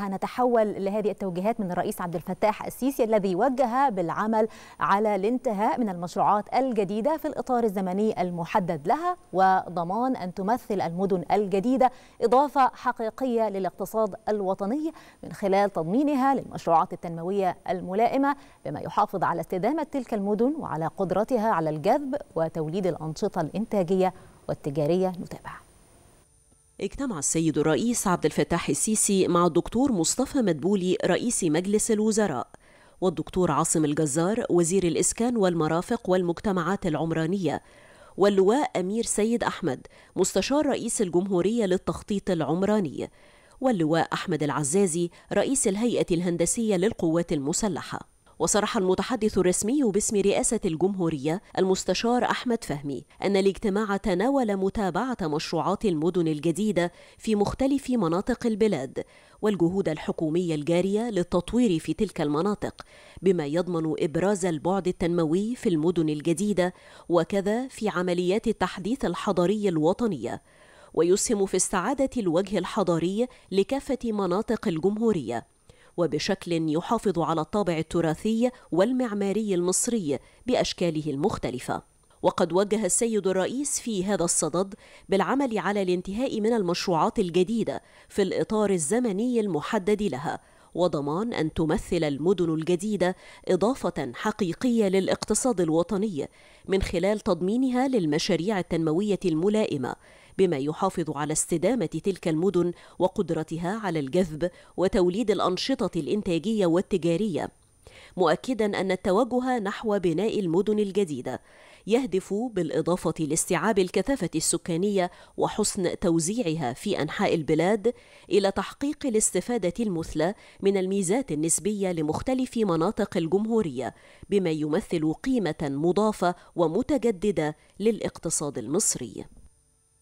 هنتحول لهذه التوجيهات من الرئيس عبد الفتاح السيسي الذي وجه بالعمل على الانتهاء من المشروعات الجديدة في الإطار الزمني المحدد لها وضمان أن تمثل المدن الجديدة إضافة حقيقية للاقتصاد الوطني من خلال تضمينها للمشروعات التنموية الملائمة بما يحافظ على استدامة تلك المدن وعلى قدرتها على الجذب وتوليد الأنشطة الإنتاجية والتجارية نتابعها اجتمع السيد الرئيس عبد الفتاح السيسي مع الدكتور مصطفى مدبولي رئيس مجلس الوزراء والدكتور عاصم الجزار وزير الإسكان والمرافق والمجتمعات العمرانية واللواء أمير سيد أحمد مستشار رئيس الجمهورية للتخطيط العمراني واللواء أحمد العزازي رئيس الهيئة الهندسية للقوات المسلحة وصرح المتحدث الرسمي باسم رئاسة الجمهورية المستشار أحمد فهمي أن الاجتماع تناول متابعة مشروعات المدن الجديدة في مختلف مناطق البلاد والجهود الحكومية الجارية للتطوير في تلك المناطق بما يضمن إبراز البعد التنموي في المدن الجديدة وكذا في عمليات التحديث الحضري الوطنية ويسهم في استعادة الوجه الحضاري لكافة مناطق الجمهورية وبشكل يحافظ على الطابع التراثي والمعماري المصري بأشكاله المختلفة وقد وجه السيد الرئيس في هذا الصدد بالعمل على الانتهاء من المشروعات الجديدة في الإطار الزمني المحدد لها وضمان أن تمثل المدن الجديدة إضافة حقيقية للاقتصاد الوطني من خلال تضمينها للمشاريع التنموية الملائمة بما يحافظ على استدامة تلك المدن وقدرتها على الجذب وتوليد الأنشطة الإنتاجية والتجارية مؤكدا أن التوجه نحو بناء المدن الجديدة يهدف بالإضافة لاستيعاب الكثافة السكانية وحسن توزيعها في أنحاء البلاد إلى تحقيق الاستفادة المثلى من الميزات النسبية لمختلف مناطق الجمهورية بما يمثل قيمة مضافة ومتجددة للاقتصاد المصري